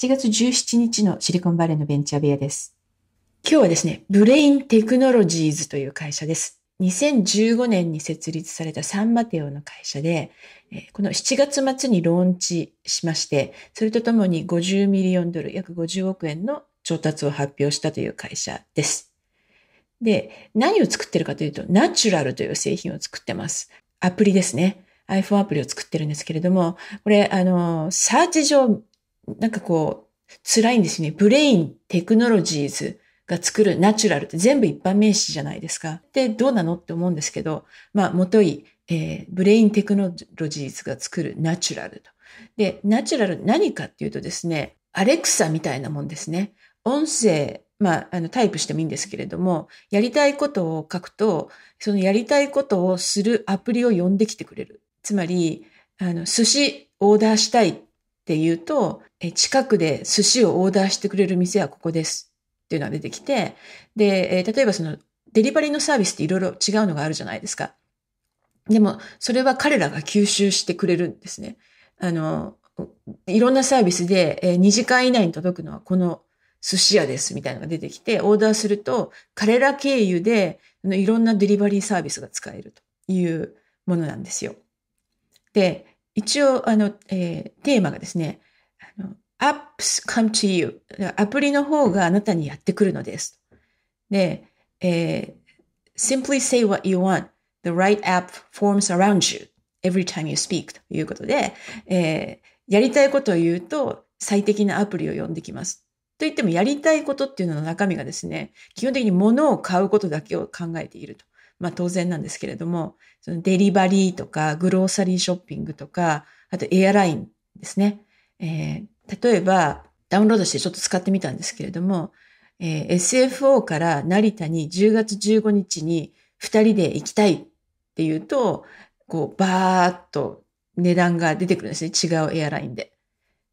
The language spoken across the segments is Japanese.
8月17日のシリコンバレーのベンチャー部屋です。今日はですね、ブレインテクノロジーズという会社です。2015年に設立されたサンマテオの会社で、この7月末にローンチしまして、それとともに50ミリオンドル、約50億円の調達を発表したという会社です。で、何を作ってるかというと、ナチュラルという製品を作ってます。アプリですね。iPhone アプリを作ってるんですけれども、これ、あの、サーチ上なんかこう、辛いんですね。ブレインテクノロジーズが作るナチュラルって全部一般名詞じゃないですか。で、どうなのって思うんですけど、まあ、もとい、えー、ブレインテクノロジーズが作るナチュラルと。で、ナチュラル何かっていうとですね、アレクサみたいなもんですね。音声、まあ、あの、タイプしてもいいんですけれども、やりたいことを書くと、そのやりたいことをするアプリを呼んできてくれる。つまり、あの、寿司オーダーしたいって言うと、近くで寿司をオーダーしてくれる店はここですっていうのが出てきて、で、例えばそのデリバリーのサービスっていろいろ違うのがあるじゃないですか。でも、それは彼らが吸収してくれるんですね。あの、いろんなサービスで、2時間以内に届くのはこの寿司屋ですみたいなのが出てきて、オーダーすると、彼ら経由で、いろんなデリバリーサービスが使えるというものなんですよ。で、一応、あの、えー、テーマがですね、apps come to you アプリの方があなたにやってくるのです。で、えー、simply say what you want the right app forms around you every time you speak ということで、えー、やりたいことを言うと最適なアプリを呼んできます。と言ってもやりたいことっていうのの中身がですね、基本的に物を買うことだけを考えていると。まあ当然なんですけれども、そのデリバリーとかグローサリーショッピングとか、あとエアラインですね。えー、例えば、ダウンロードしてちょっと使ってみたんですけれども、えー、SFO から成田に10月15日に2人で行きたいっていうと、こう、バーっと値段が出てくるんですね。違うエアラインで。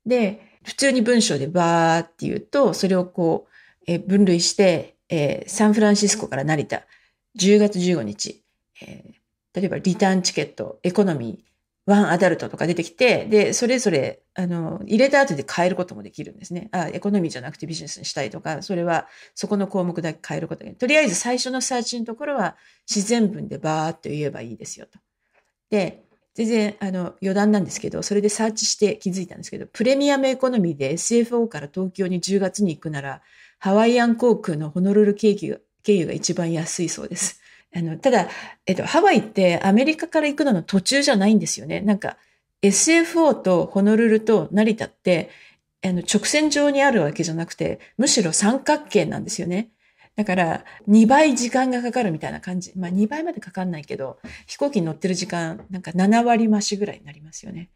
で、普通に文章でバーって言うと、それをこう、えー、分類して、えー、サンフランシスコから成田、10月15日、えー、例えばリターンチケット、エコノミー、ワンアダルトとか出てきて、で、それぞれ、あの、入れた後で変えることもできるんですね。あ、エコノミーじゃなくてビジネスにしたいとか、それは、そこの項目だけ変えることでとりあえず最初のサーチのところは、自然文でバーっと言えばいいですよと。で、全然、あの、余談なんですけど、それでサーチして気づいたんですけど、プレミアムエコノミーで SFO から東京に10月に行くなら、ハワイアン航空のホノルル経由が一番安いそうです。あの、ただ、えっと、ハワイってアメリカから行くのの途中じゃないんですよね。なんか、SFO とホノルルと成田って、あの、直線上にあるわけじゃなくて、むしろ三角形なんですよね。だから、2倍時間がかかるみたいな感じ。まあ、2倍までかかんないけど、飛行機に乗ってる時間、なんか7割増しぐらいになりますよね。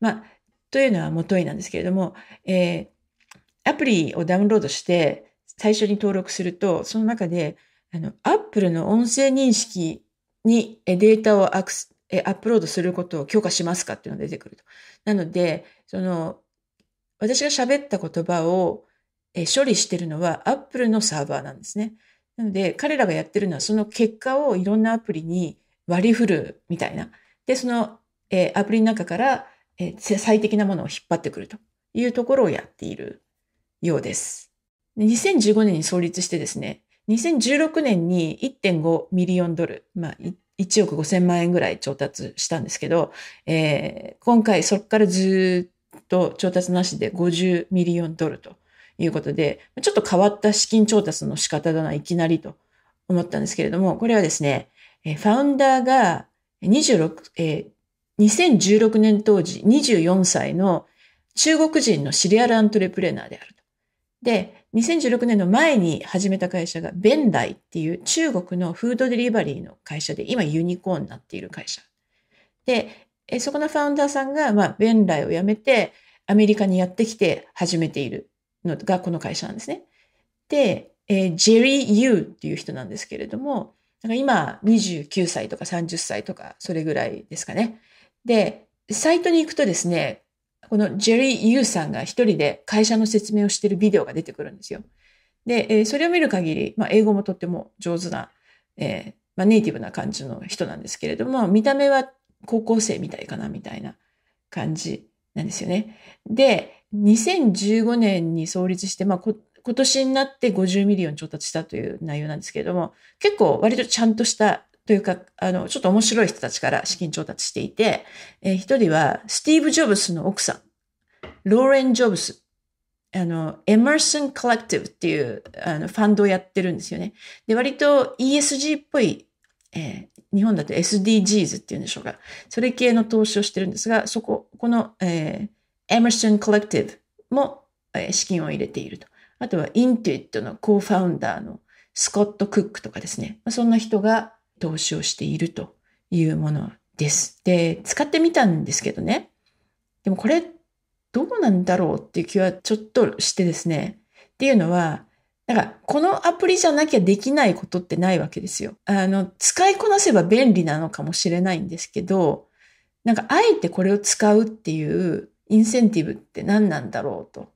まあ、というのはもといなんですけれども、えー、アプリをダウンロードして、最初に登録すると、その中で、あの、アップルの音声認識にデータをアクスアップロードすることを許可しますかっていうのが出てくると。なので、その、私が喋った言葉を処理してるのはアップルのサーバーなんですね。なので、彼らがやってるのはその結果をいろんなアプリに割り振るみたいな。で、その、えアプリの中から、え最適なものを引っ張ってくるというところをやっているようです。2015年に創立してですね、2016年に1.5ミリオンドル、まあ、1億5000万円ぐらい調達したんですけど、えー、今回そこからずっと調達なしで50ミリオンドルということで、ちょっと変わった資金調達の仕方だな、いきなりと思ったんですけれども、これはですね、ファウンダーが26、えー、2016年当時24歳の中国人のシリアルアントレプレナーであるで、2016年の前に始めた会社が、ベンダイっていう中国のフードデリバリーの会社で、今ユニコーンになっている会社。で、そこのファウンダーさんが、まあ、ベンダイを辞めて、アメリカにやってきて始めているのがこの会社なんですね。で、えー、ジェリー・ユーっていう人なんですけれども、なんか今29歳とか30歳とかそれぐらいですかね。で、サイトに行くとですね、このジェリー・ユーさんが一人で会社の説明をしているビデオが出てくるんですよ。で、えそれを見る限り、まあ、英語もとっても上手な、えー、まあ、ネイティブな感じの人なんですけれども、見た目は高校生みたいかな、みたいな感じなんですよね。で、2015年に創立して、まあこ、今年になって50ミリオン調達したという内容なんですけれども、結構割とちゃんとしたというか、あの、ちょっと面白い人たちから資金調達していて、えー、一人はスティーブ・ジョブスの奥さん、ローレン・ジョブス。あの、エマーソン・コレクティブっていうあのファンドをやってるんですよね。で、割と ESG っぽい、えー、日本だと SDGs っていうんでしょうか。それ系の投資をしてるんですが、そこ、この、えー、エマーソン・コレクティブも、えー、資金を入れていると。あとは、インティットのコーファウンダーのスコット・クックとかですね。まあ、そんな人が、投資をしているというものです。で、使ってみたんですけどね。でもこれどうなんだろうっていう気はちょっとしてですね。っていうのは、なんかこのアプリじゃなきゃできないことってないわけですよ。あの、使いこなせば便利なのかもしれないんですけど、なんかあえてこれを使うっていうインセンティブって何なんだろうと。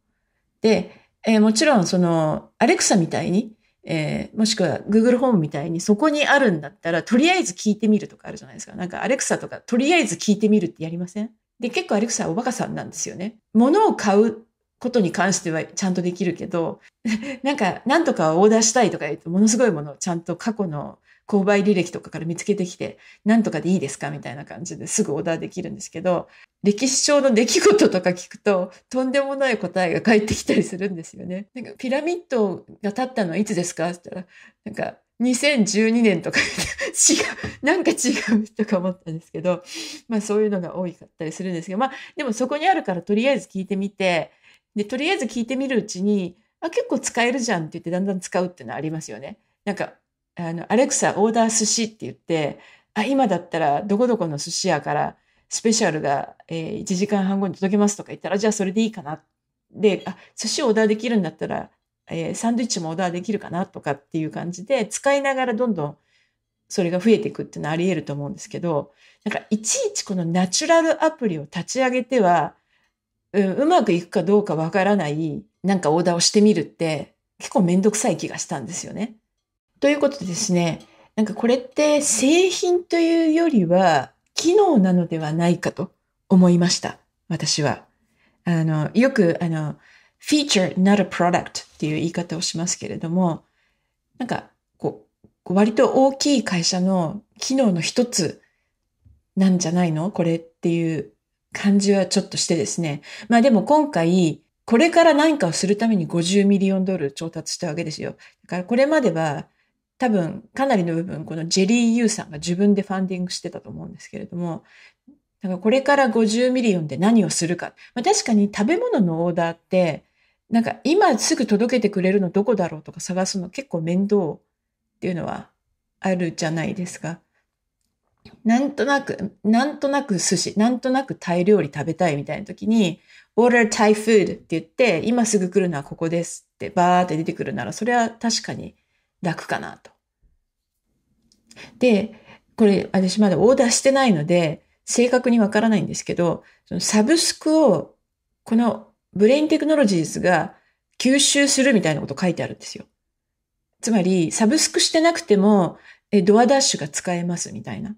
で、えー、もちろんそのアレクサみたいにえー、もしくは Google ホームみたいにそこにあるんだったら、とりあえず聞いてみるとかあるじゃないですか。なんか Alexa とか、とりあえず聞いてみるってやりませんで、結構アレクサはおバカさんなんですよね。物を買うことに関してはちゃんとできるけど、なんか、なんとかオーダーしたいとか言うと、ものすごいものをちゃんと過去の購買履歴とかから見つけてきて、なんとかでいいですかみたいな感じですぐオーダーできるんですけど、歴史上の出来事とか聞くと、とんでもない答えが返ってきたりするんですよね。なんかピラミッドが建ったのはいつですかって言ったら、なんか2012年とか 違う、なんか違うとか思ったんですけど、まあそういうのが多かったりするんですけど、まあでもそこにあるからとりあえず聞いてみて、で、とりあえず聞いてみるうちに、あ、結構使えるじゃんって言ってだんだん使うっていうのはありますよね。なんかあの、アレクサ、オーダー寿司って言って、あ、今だったらどこどこの寿司屋からスペシャルが、えー、1時間半後に届けますとか言ったら、じゃあそれでいいかな。で、あ、寿司オーダーできるんだったら、えー、サンドイッチもオーダーできるかなとかっていう感じで、使いながらどんどんそれが増えていくっていうのはあり得ると思うんですけど、なんかいちいちこのナチュラルアプリを立ち上げては、うん、うまくいくかどうかわからない、なんかオーダーをしてみるって、結構めんどくさい気がしたんですよね。ということでですね、なんかこれって製品というよりは機能なのではないかと思いました。私は。あの、よくあの、feature, not a product っていう言い方をしますけれども、なんか、こう、割と大きい会社の機能の一つなんじゃないのこれっていう感じはちょっとしてですね。まあでも今回、これから何かをするために50ミリオンドル調達したわけですよ。だからこれまでは多分かなりの部分このジェリー・ユーさんが自分でファンディングしてたと思うんですけれどもだからこれから50ミリオンで何をするか、まあ、確かに食べ物のオーダーってなんか今すぐ届けてくれるのどこだろうとか探すの結構面倒っていうのはあるじゃないですか。なんとなく、なんとなく寿司、なんとなくタイ料理食べたいみたいな時に、order Thai food って言って、今すぐ来るのはここですってバーって出てくるなら、それは確かに楽かなと。で、これ私まだオーダーしてないので、正確にわからないんですけど、そのサブスクをこのブレインテクノロジーズが吸収するみたいなこと書いてあるんですよ。つまり、サブスクしてなくても、えドアダッシュが使えますみたいな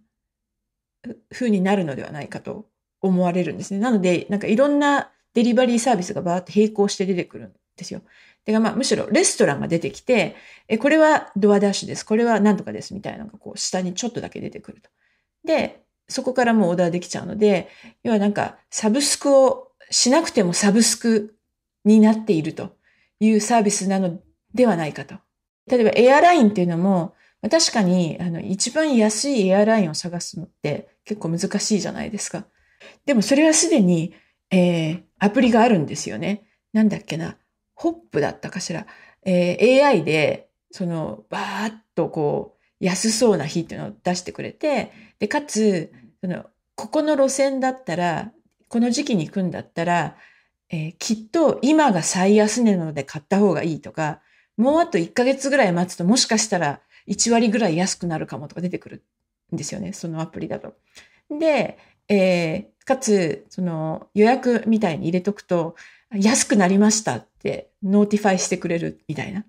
風になるのではないかと思われるんですね。なので、なんかいろんなデリバリーサービスがバーって並行して出てくるですよ。てかまあ、むしろレストランが出てきて、え、これはドアダッシュです。これはなんとかです。みたいなのがこう、下にちょっとだけ出てくると。で、そこからもうオーダーできちゃうので、要はなんか、サブスクをしなくてもサブスクになっているというサービスなのではないかと。例えばエアラインっていうのも、確かに、あの、一番安いエアラインを探すのって結構難しいじゃないですか。でもそれはすでに、えー、アプリがあるんですよね。なんだっけな。ホップだったかしら、えー、AI で、その、バーっとこう、安そうな日っていうのを出してくれて、で、かつ、その、ここの路線だったら、この時期に行くんだったら、えー、きっと今が最安値なので買った方がいいとか、もうあと1ヶ月ぐらい待つともしかしたら1割ぐらい安くなるかもとか出てくるんですよね、そのアプリだと。で、えー、かつ、その予約みたいに入れとくと、安くなりましたってノーティファイしてくれるみたいな。っ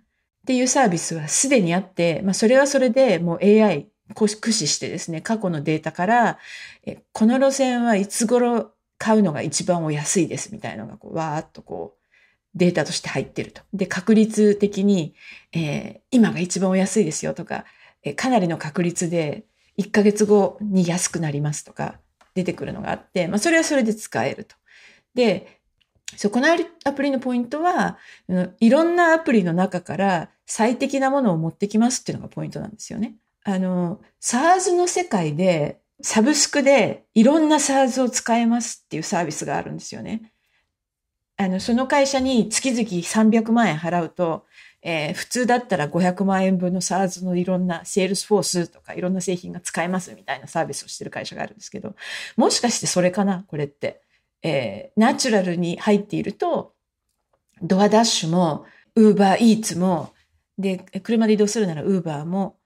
ていうサービスはすでにあって、まあ、それはそれでもう AI 駆使してですね、過去のデータから、えこの路線はいつ頃買うのが一番お安いですみたいなのがこう、わーっとこう、データとして入ってると。で、確率的に、えー、今が一番お安いですよとか、えかなりの確率で1ヶ月後に安くなりますとか出てくるのがあって、まあ、それはそれで使えると。で、そう、このアプリのポイントは、いろんなアプリの中から最適なものを持ってきますっていうのがポイントなんですよね。あの、SARS の世界で、サブスクでいろんな SARS を使えますっていうサービスがあるんですよね。あの、その会社に月々300万円払うと、えー、普通だったら500万円分の SARS のいろんな Salesforce とかいろんな製品が使えますみたいなサービスをしてる会社があるんですけど、もしかしてそれかなこれって。えー、ナチュラルに入っていると、ドアダッシュも、ウーバーイーツも、で、車で移動するならウーバーも、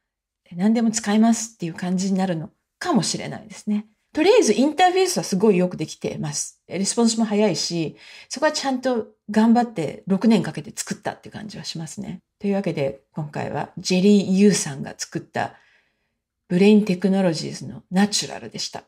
何でも使えますっていう感じになるのかもしれないですね。とりあえずインターフェースはすごいよくできてます。レスポンスも早いし、そこはちゃんと頑張って6年かけて作ったっていう感じはしますね。というわけで今回はジェリー・ユーさんが作ったブレインテクノロジーズのナチュラルでした。